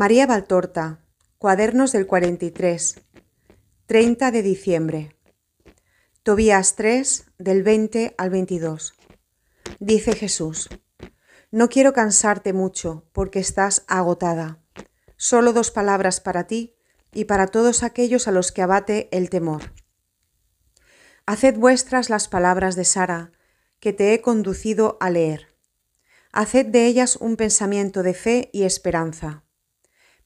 María Valtorta, Cuadernos del 43, 30 de diciembre. Tobías 3, del 20 al 22. Dice Jesús, no quiero cansarte mucho porque estás agotada. Solo dos palabras para ti y para todos aquellos a los que abate el temor. Haced vuestras las palabras de Sara, que te he conducido a leer. Haced de ellas un pensamiento de fe y esperanza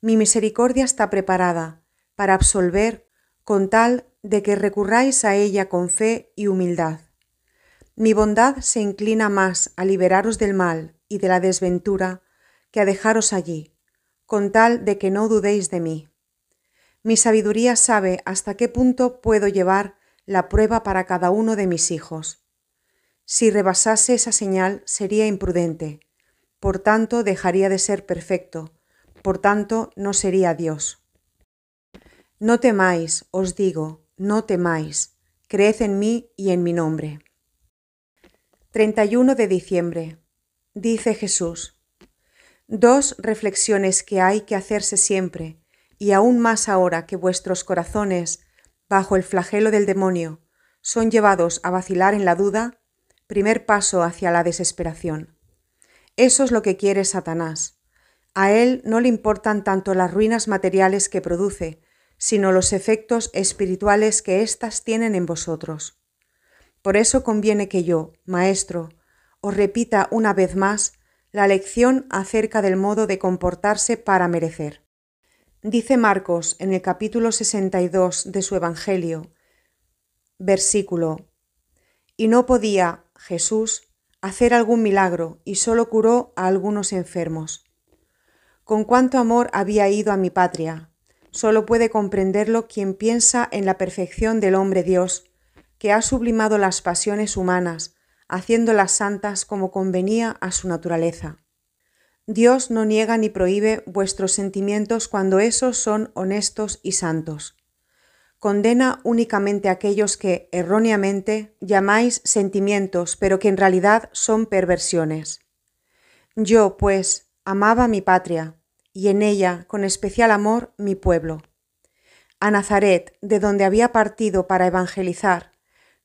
mi misericordia está preparada para absolver con tal de que recurráis a ella con fe y humildad. Mi bondad se inclina más a liberaros del mal y de la desventura que a dejaros allí, con tal de que no dudéis de mí. Mi sabiduría sabe hasta qué punto puedo llevar la prueba para cada uno de mis hijos. Si rebasase esa señal sería imprudente, por tanto dejaría de ser perfecto, por tanto no sería Dios. No temáis, os digo, no temáis, creed en mí y en mi nombre. 31 de diciembre. Dice Jesús, dos reflexiones que hay que hacerse siempre, y aún más ahora que vuestros corazones, bajo el flagelo del demonio, son llevados a vacilar en la duda, primer paso hacia la desesperación. Eso es lo que quiere Satanás, a él no le importan tanto las ruinas materiales que produce, sino los efectos espirituales que éstas tienen en vosotros. Por eso conviene que yo, Maestro, os repita una vez más la lección acerca del modo de comportarse para merecer. Dice Marcos en el capítulo 62 de su Evangelio, versículo, y no podía Jesús hacer algún milagro y solo curó a algunos enfermos con cuánto amor había ido a mi patria. Solo puede comprenderlo quien piensa en la perfección del hombre Dios, que ha sublimado las pasiones humanas, haciéndolas santas como convenía a su naturaleza. Dios no niega ni prohíbe vuestros sentimientos cuando esos son honestos y santos. Condena únicamente aquellos que, erróneamente, llamáis sentimientos, pero que en realidad son perversiones. Yo, pues, amaba mi patria, y en ella, con especial amor, mi pueblo. A Nazaret, de donde había partido para evangelizar,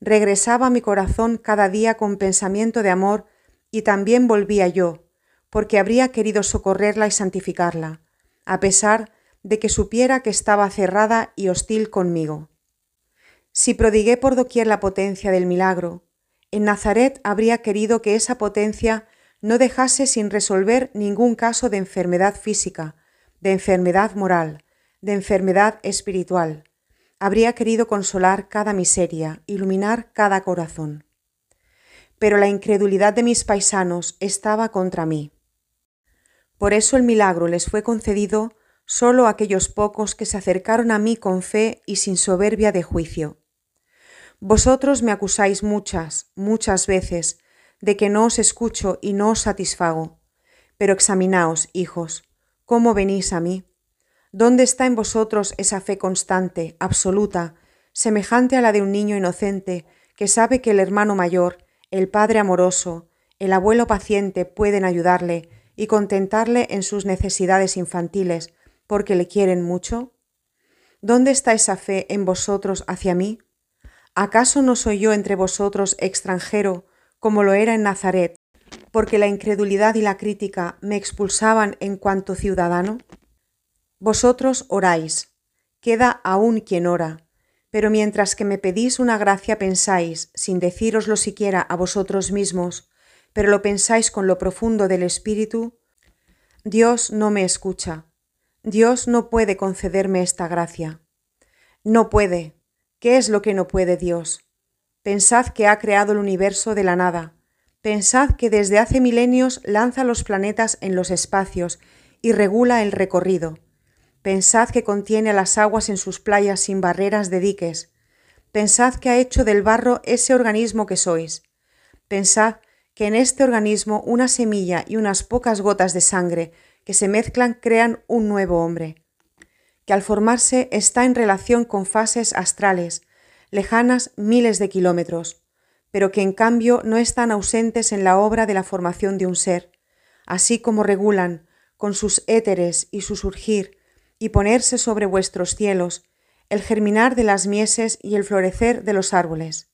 regresaba mi corazón cada día con pensamiento de amor, y también volvía yo, porque habría querido socorrerla y santificarla, a pesar de que supiera que estaba cerrada y hostil conmigo. Si prodigué por doquier la potencia del milagro, en Nazaret habría querido que esa potencia no dejase sin resolver ningún caso de enfermedad física, de enfermedad moral, de enfermedad espiritual. Habría querido consolar cada miseria, iluminar cada corazón. Pero la incredulidad de mis paisanos estaba contra mí. Por eso el milagro les fue concedido solo a aquellos pocos que se acercaron a mí con fe y sin soberbia de juicio. Vosotros me acusáis muchas, muchas veces, de que no os escucho y no os satisfago. Pero examinaos, hijos, cómo venís a mí. ¿Dónde está en vosotros esa fe constante, absoluta, semejante a la de un niño inocente que sabe que el hermano mayor, el padre amoroso, el abuelo paciente pueden ayudarle y contentarle en sus necesidades infantiles porque le quieren mucho? ¿Dónde está esa fe en vosotros hacia mí? ¿Acaso no soy yo entre vosotros extranjero como lo era en Nazaret, porque la incredulidad y la crítica me expulsaban en cuanto ciudadano? Vosotros oráis, queda aún quien ora, pero mientras que me pedís una gracia pensáis, sin deciroslo siquiera a vosotros mismos, pero lo pensáis con lo profundo del espíritu, Dios no me escucha. Dios no puede concederme esta gracia. No puede. ¿Qué es lo que no puede Dios? Pensad que ha creado el universo de la nada. Pensad que desde hace milenios lanza los planetas en los espacios y regula el recorrido. Pensad que contiene a las aguas en sus playas sin barreras de diques. Pensad que ha hecho del barro ese organismo que sois. Pensad que en este organismo una semilla y unas pocas gotas de sangre que se mezclan crean un nuevo hombre, que al formarse está en relación con fases astrales, lejanas miles de kilómetros, pero que en cambio no están ausentes en la obra de la formación de un ser, así como regulan, con sus éteres y su surgir, y ponerse sobre vuestros cielos, el germinar de las mieses y el florecer de los árboles.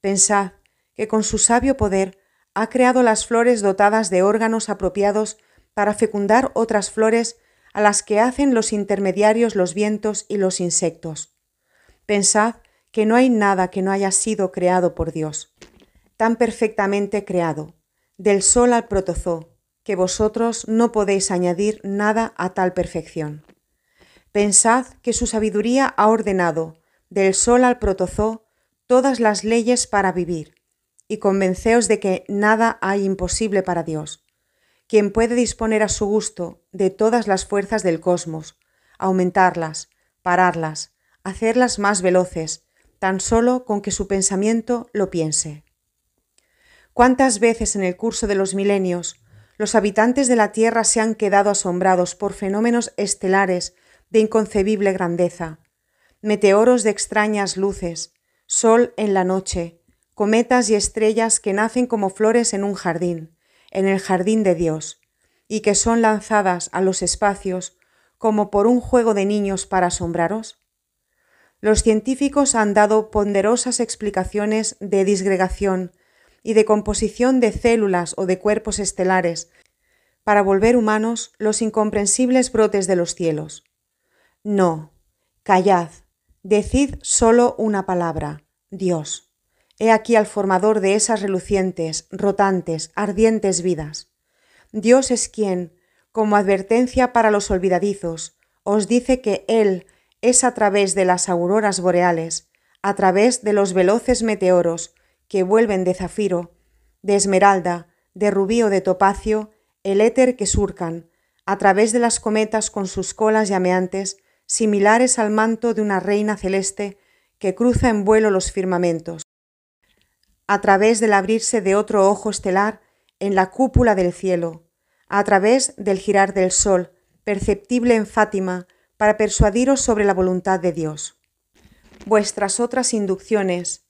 Pensad que con su sabio poder ha creado las flores dotadas de órganos apropiados para fecundar otras flores a las que hacen los intermediarios los vientos y los insectos. Pensad que no hay nada que no haya sido creado por Dios, tan perfectamente creado, del sol al protozoo, que vosotros no podéis añadir nada a tal perfección. Pensad que su sabiduría ha ordenado, del sol al protozoo, todas las leyes para vivir, y convenceos de que nada hay imposible para Dios, quien puede disponer a su gusto de todas las fuerzas del cosmos, aumentarlas, pararlas, hacerlas más veloces, tan solo con que su pensamiento lo piense. ¿Cuántas veces en el curso de los milenios los habitantes de la Tierra se han quedado asombrados por fenómenos estelares de inconcebible grandeza, meteoros de extrañas luces, sol en la noche, cometas y estrellas que nacen como flores en un jardín, en el jardín de Dios, y que son lanzadas a los espacios como por un juego de niños para asombraros? los científicos han dado ponderosas explicaciones de disgregación y de composición de células o de cuerpos estelares para volver humanos los incomprensibles brotes de los cielos. No, callad, decid solo una palabra, Dios. He aquí al formador de esas relucientes, rotantes, ardientes vidas. Dios es quien, como advertencia para los olvidadizos, os dice que Él es a través de las auroras boreales, a través de los veloces meteoros que vuelven de zafiro, de esmeralda, de rubí o de topacio, el éter que surcan, a través de las cometas con sus colas llameantes, similares al manto de una reina celeste que cruza en vuelo los firmamentos. A través del abrirse de otro ojo estelar en la cúpula del cielo, a través del girar del sol, perceptible en Fátima, para persuadiros sobre la voluntad de Dios. Vuestras otras inducciones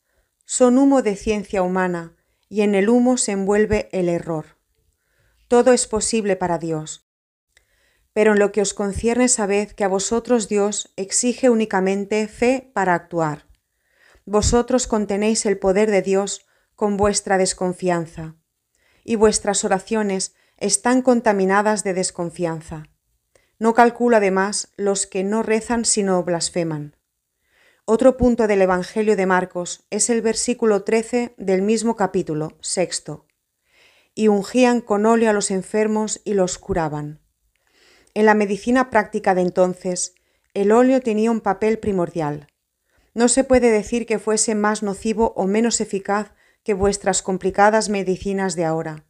son humo de ciencia humana y en el humo se envuelve el error. Todo es posible para Dios. Pero en lo que os concierne sabed que a vosotros Dios exige únicamente fe para actuar. Vosotros contenéis el poder de Dios con vuestra desconfianza, y vuestras oraciones están contaminadas de desconfianza. No calcula además los que no rezan sino blasfeman. Otro punto del Evangelio de Marcos es el versículo 13 del mismo capítulo, sexto. Y ungían con óleo a los enfermos y los curaban. En la medicina práctica de entonces, el óleo tenía un papel primordial. No se puede decir que fuese más nocivo o menos eficaz que vuestras complicadas medicinas de ahora.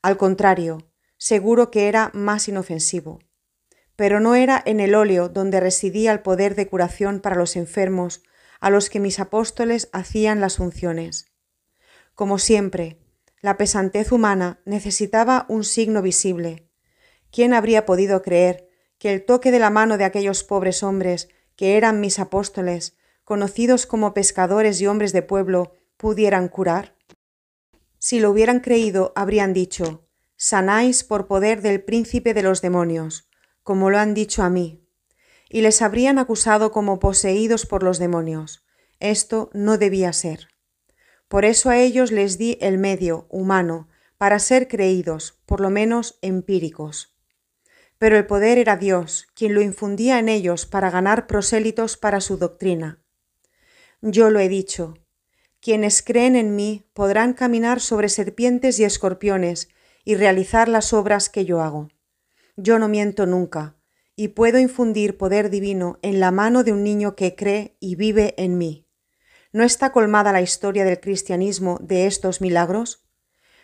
Al contrario, seguro que era más inofensivo pero no era en el óleo donde residía el poder de curación para los enfermos, a los que mis apóstoles hacían las unciones. Como siempre, la pesantez humana necesitaba un signo visible. ¿Quién habría podido creer que el toque de la mano de aquellos pobres hombres, que eran mis apóstoles, conocidos como pescadores y hombres de pueblo, pudieran curar? Si lo hubieran creído, habrían dicho, sanáis por poder del príncipe de los demonios como lo han dicho a mí, y les habrían acusado como poseídos por los demonios. Esto no debía ser. Por eso a ellos les di el medio humano para ser creídos, por lo menos empíricos. Pero el poder era Dios, quien lo infundía en ellos para ganar prosélitos para su doctrina. Yo lo he dicho, quienes creen en mí podrán caminar sobre serpientes y escorpiones y realizar las obras que yo hago. Yo no miento nunca y puedo infundir poder divino en la mano de un niño que cree y vive en mí. ¿No está colmada la historia del cristianismo de estos milagros?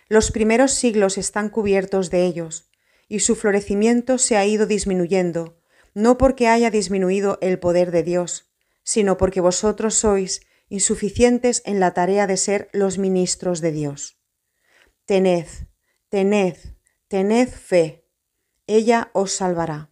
Los primeros siglos están cubiertos de ellos, y su florecimiento se ha ido disminuyendo, no porque haya disminuido el poder de Dios, sino porque vosotros sois insuficientes en la tarea de ser los ministros de Dios. Tened, tened, tened fe ella os salvará.